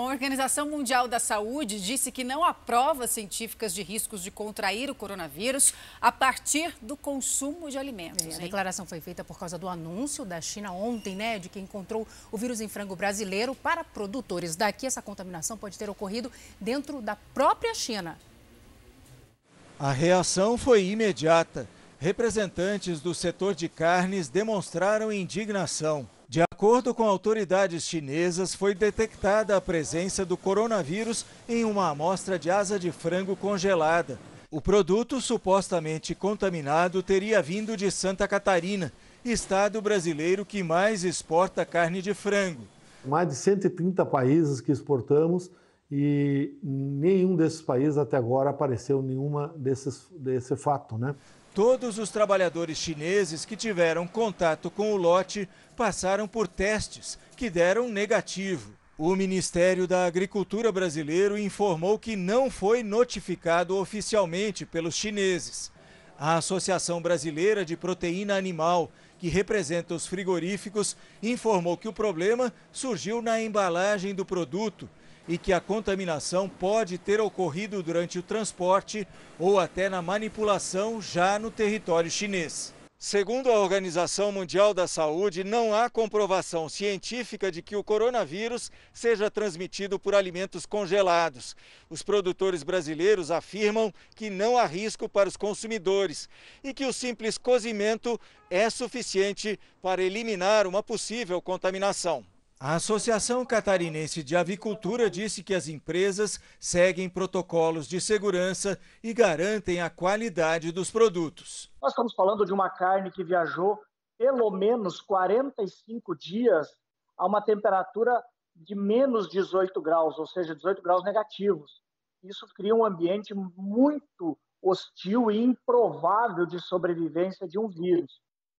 A Organização Mundial da Saúde disse que não há provas científicas de riscos de contrair o coronavírus a partir do consumo de alimentos. É, a declaração foi feita por causa do anúncio da China ontem, né, de que encontrou o vírus em frango brasileiro para produtores. Daqui, essa contaminação pode ter ocorrido dentro da própria China. A reação foi imediata. Representantes do setor de carnes demonstraram indignação. De acordo com autoridades chinesas, foi detectada a presença do coronavírus em uma amostra de asa de frango congelada. O produto supostamente contaminado teria vindo de Santa Catarina, estado brasileiro que mais exporta carne de frango. Mais de 130 países que exportamos e nenhum desses países até agora apareceu nenhuma desses, desse fato, né? Todos os trabalhadores chineses que tiveram contato com o lote passaram por testes que deram negativo. O Ministério da Agricultura brasileiro informou que não foi notificado oficialmente pelos chineses. A Associação Brasileira de Proteína Animal, que representa os frigoríficos, informou que o problema surgiu na embalagem do produto e que a contaminação pode ter ocorrido durante o transporte ou até na manipulação já no território chinês. Segundo a Organização Mundial da Saúde, não há comprovação científica de que o coronavírus seja transmitido por alimentos congelados. Os produtores brasileiros afirmam que não há risco para os consumidores e que o simples cozimento é suficiente para eliminar uma possível contaminação. A Associação Catarinense de Avicultura disse que as empresas seguem protocolos de segurança e garantem a qualidade dos produtos. Nós estamos falando de uma carne que viajou pelo menos 45 dias a uma temperatura de menos 18 graus, ou seja, 18 graus negativos. Isso cria um ambiente muito hostil e improvável de sobrevivência de um vírus.